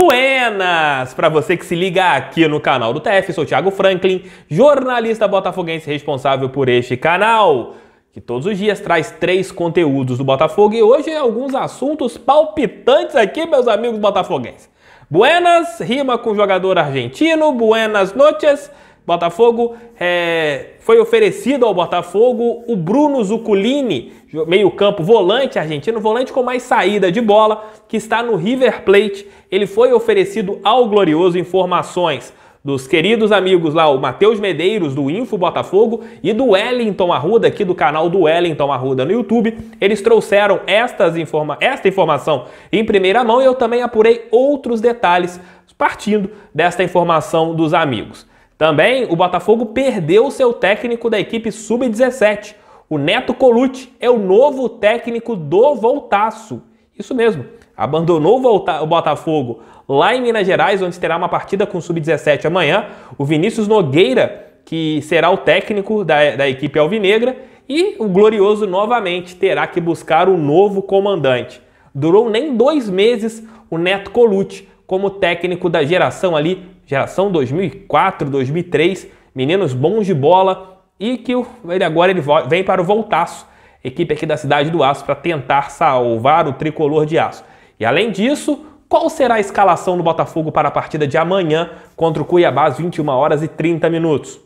Buenas! Para você que se liga aqui no canal do TF, sou Thiago Franklin, jornalista botafoguense responsável por este canal, que todos os dias traz três conteúdos do Botafogo e hoje alguns assuntos palpitantes aqui, meus amigos botafoguenses. Buenas rima com jogador argentino, buenas noches Botafogo é, foi oferecido ao Botafogo o Bruno Zuculini, meio-campo volante argentino, volante com mais saída de bola, que está no River Plate. Ele foi oferecido ao Glorioso Informações dos queridos amigos lá, o Matheus Medeiros, do Info Botafogo, e do Wellington Arruda, aqui do canal do Wellington Arruda no YouTube. Eles trouxeram estas informa esta informação em primeira mão e eu também apurei outros detalhes partindo desta informação dos amigos. Também o Botafogo perdeu seu técnico da equipe sub-17. O Neto Colucci é o novo técnico do Voltaço. Isso mesmo, abandonou o Botafogo lá em Minas Gerais, onde terá uma partida com o sub-17 amanhã. O Vinícius Nogueira, que será o técnico da, da equipe alvinegra, e o Glorioso novamente terá que buscar um novo comandante. Durou nem dois meses o Neto Colucci como técnico da geração ali geração 2004, 2003, meninos bons de bola e que ele agora ele vem para o Voltaço, equipe aqui da cidade do Aço, para tentar salvar o tricolor de aço. E além disso, qual será a escalação do Botafogo para a partida de amanhã contra o Cuiabá às 21 horas e 30 minutos?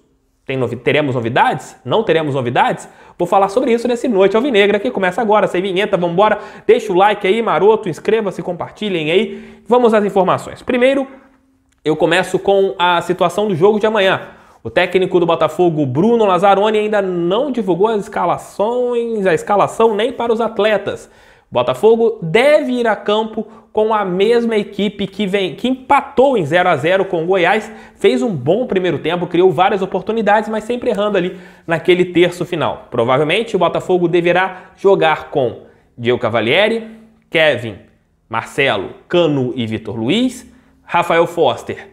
Novi teremos novidades? Não teremos novidades? Vou falar sobre isso nesse Noite Alvinegra que começa agora, sem vinheta, vambora. Deixa o like aí, maroto, inscreva-se, compartilhem aí. Vamos às informações. Primeiro, eu começo com a situação do jogo de amanhã. O técnico do Botafogo, Bruno Lazzaroni, ainda não divulgou as escalações, a escalação nem para os atletas. O Botafogo deve ir a campo com a mesma equipe que vem, que empatou em 0 a 0 com o Goiás, fez um bom primeiro tempo, criou várias oportunidades, mas sempre errando ali naquele terço final. Provavelmente o Botafogo deverá jogar com Diego Cavalieri, Kevin, Marcelo, Cano e Vitor Luiz, Rafael Foster,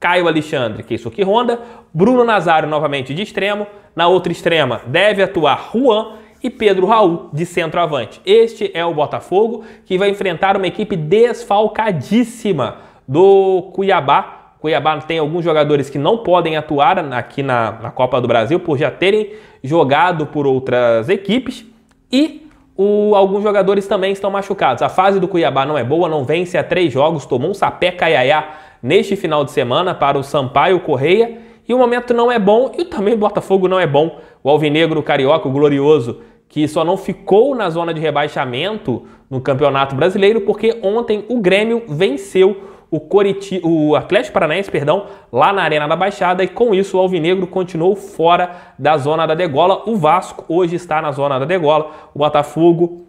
Caio Alexandre, que é isso aqui ronda, Bruno Nazário novamente de extremo, na outra extrema deve atuar Juan e Pedro Raul de centroavante. Este é o Botafogo que vai enfrentar uma equipe desfalcadíssima do Cuiabá. Cuiabá tem alguns jogadores que não podem atuar aqui na, na Copa do Brasil por já terem jogado por outras equipes e o, alguns jogadores também estão machucados. A fase do Cuiabá não é boa, não vence há três jogos, tomou um sapé caiaiá neste final de semana para o Sampaio Correia. E o momento não é bom e também o Botafogo não é bom. O Alvinegro o Carioca, o glorioso, que só não ficou na zona de rebaixamento no Campeonato Brasileiro porque ontem o Grêmio venceu o, Coriti, o Atlético Paranaense, perdão, lá na Arena da Baixada e com isso o Alvinegro continuou fora da zona da degola. O Vasco hoje está na zona da degola. O Botafogo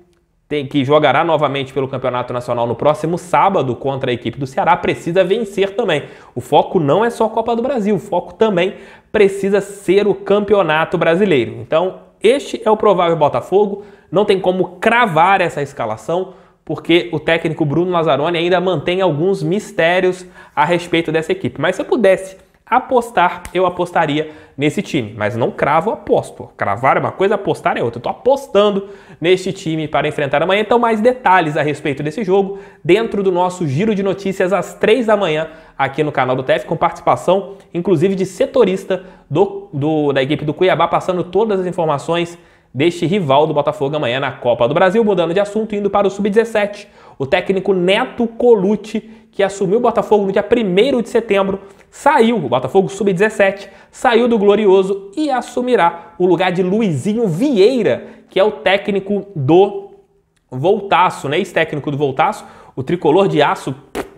tem que jogará novamente pelo Campeonato Nacional no próximo sábado contra a equipe do Ceará, precisa vencer também. O foco não é só a Copa do Brasil, o foco também precisa ser o Campeonato Brasileiro. Então, este é o provável Botafogo, não tem como cravar essa escalação porque o técnico Bruno Lazzaroni ainda mantém alguns mistérios a respeito dessa equipe. Mas se eu pudesse apostar, eu apostaria nesse time. Mas não cravo, aposto. Cravar é uma coisa, apostar é outra. Estou tô apostando neste time para enfrentar amanhã. Então, mais detalhes a respeito desse jogo dentro do nosso giro de notícias às 3 da manhã aqui no canal do TF, com participação, inclusive, de setorista do, do da equipe do Cuiabá, passando todas as informações deste rival do Botafogo amanhã na Copa do Brasil. Mudando de assunto, indo para o Sub-17. O técnico Neto Colucci, que assumiu o Botafogo no dia 1 de setembro, saiu, o Botafogo Sub-17, saiu do Glorioso e assumirá o lugar de Luizinho Vieira, que é o técnico do Voltaço, né? Ex-técnico do Voltaço, o tricolor de aço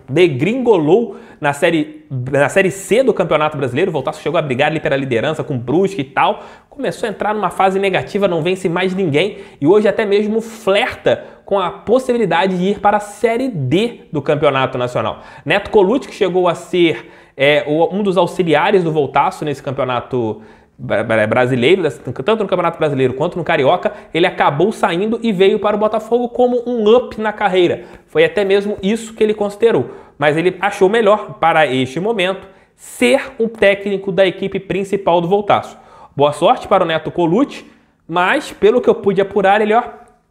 degringolou na série, na série C do Campeonato Brasileiro, o Voltaço chegou a brigar ali pela liderança com Brusque e tal, começou a entrar numa fase negativa, não vence mais ninguém e hoje até mesmo flerta com a possibilidade de ir para a Série D do Campeonato Nacional. Neto Colucci, que chegou a ser é, um dos auxiliares do Voltaço nesse campeonato é brasileiro, né, tanto no Campeonato Brasileiro quanto no Carioca, ele acabou saindo e veio para o Botafogo como um up na carreira. Foi até mesmo isso que ele considerou. Mas ele achou melhor, para este momento, ser um técnico da equipe principal do Voltaço. Boa sorte para o Neto Colucci, mas pelo que eu pude apurar, ele ó,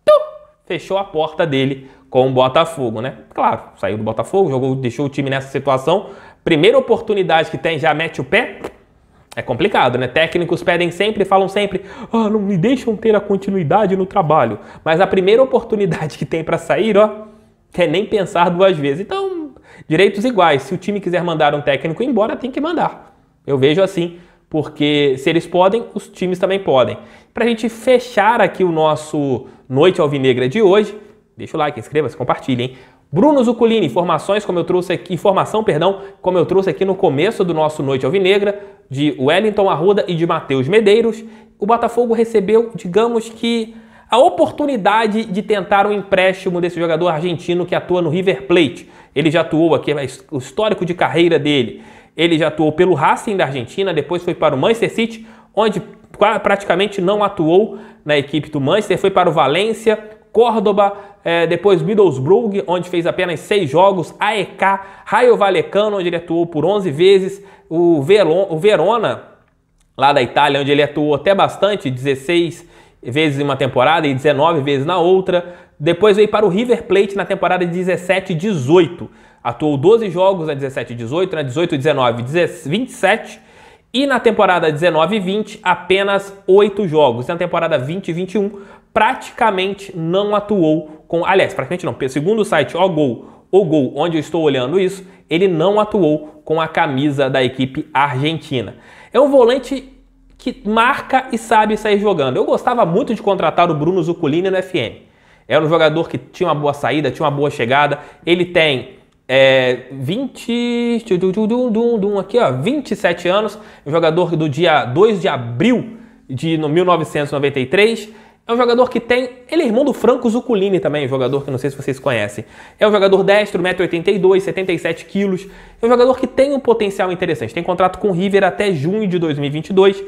tum, fechou a porta dele com o Botafogo, né? Claro, saiu do Botafogo, jogou, deixou o time nessa situação. Primeira oportunidade que tem, já mete o pé, é complicado, né? Técnicos pedem sempre, falam sempre, oh, não me deixam ter a continuidade no trabalho. Mas a primeira oportunidade que tem para sair, ó, é nem pensar duas vezes. Então, direitos iguais. Se o time quiser mandar um técnico embora, tem que mandar. Eu vejo assim, porque se eles podem, os times também podem. Para a gente fechar aqui o nosso Noite Alvinegra de hoje, deixa o like, inscreva-se, compartilhe, hein? Bruno Zuculini, informações como eu trouxe aqui, informação, perdão, como eu trouxe aqui no começo do nosso Noite Alvinegra, de Wellington Arruda e de Matheus Medeiros, o Botafogo recebeu, digamos que, a oportunidade de tentar um empréstimo desse jogador argentino que atua no River Plate. Ele já atuou aqui, é o histórico de carreira dele. Ele já atuou pelo Racing da Argentina, depois foi para o Manchester City, onde praticamente não atuou na equipe do Manchester, foi para o Valência, Córdoba, é, depois Middlesbrough, onde fez apenas seis jogos, AEK, Raio Valecano, onde ele atuou por 11 vezes, o, Veron, o Verona, lá da Itália, onde ele atuou até bastante, 16 vezes em uma temporada e 19 vezes na outra. Depois veio para o River Plate na temporada 17 18. Atuou 12 jogos na 17 18, na 18 19, 27 e na temporada 19 e 20, apenas oito jogos. E na temporada 20 e 21, praticamente não atuou com. Aliás, praticamente não. Segundo o site O Gol, onde eu estou olhando isso, ele não atuou com a camisa da equipe argentina. É um volante que marca e sabe sair jogando. Eu gostava muito de contratar o Bruno Zuculini no FM. Era um jogador que tinha uma boa saída, tinha uma boa chegada. Ele tem é, 20, aqui ó, 27 anos, jogador do dia 2 de abril de 1993. É um jogador que tem. Ele é irmão do Franco Zuculini também, jogador que não sei se vocês conhecem. É um jogador destro, 1,82m, 77kg. É um jogador que tem um potencial interessante. Tem contrato com o River até junho de 2022.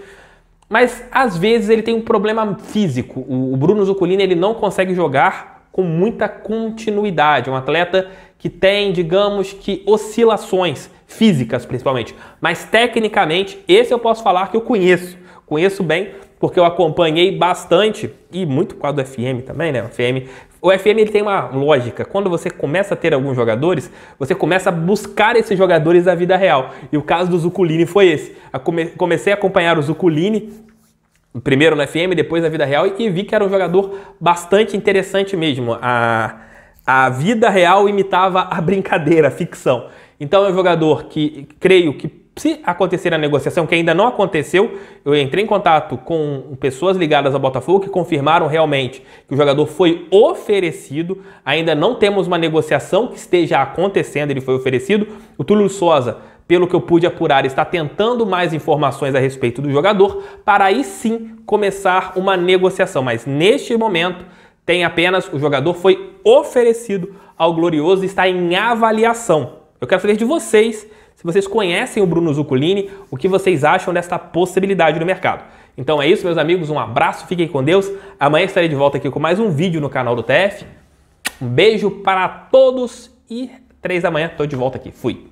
Mas às vezes ele tem um problema físico. O Bruno Zuculini ele não consegue jogar com muita continuidade, um atleta que tem, digamos que, oscilações físicas principalmente, mas tecnicamente, esse eu posso falar que eu conheço, conheço bem, porque eu acompanhei bastante e muito por causa do FM também, né? O FM, o FM ele tem uma lógica. Quando você começa a ter alguns jogadores, você começa a buscar esses jogadores da vida real. E o caso do Zuculini foi esse. Comecei a acompanhar o Zuculini primeiro no FM, depois na vida real, e vi que era um jogador bastante interessante mesmo. A, a vida real imitava a brincadeira, a ficção. Então é um jogador que creio que se acontecer a negociação, que ainda não aconteceu, eu entrei em contato com pessoas ligadas ao Botafogo que confirmaram realmente que o jogador foi oferecido. Ainda não temos uma negociação que esteja acontecendo, ele foi oferecido. O Túlio Souza, pelo que eu pude apurar, está tentando mais informações a respeito do jogador para aí sim começar uma negociação. Mas neste momento tem apenas o jogador foi oferecido ao Glorioso e está em avaliação. Eu quero saber de vocês se vocês conhecem o Bruno Zuculini, o que vocês acham desta possibilidade no mercado. Então é isso, meus amigos. Um abraço, fiquem com Deus. Amanhã estarei de volta aqui com mais um vídeo no canal do TF. Um beijo para todos e três da manhã estou de volta aqui. Fui!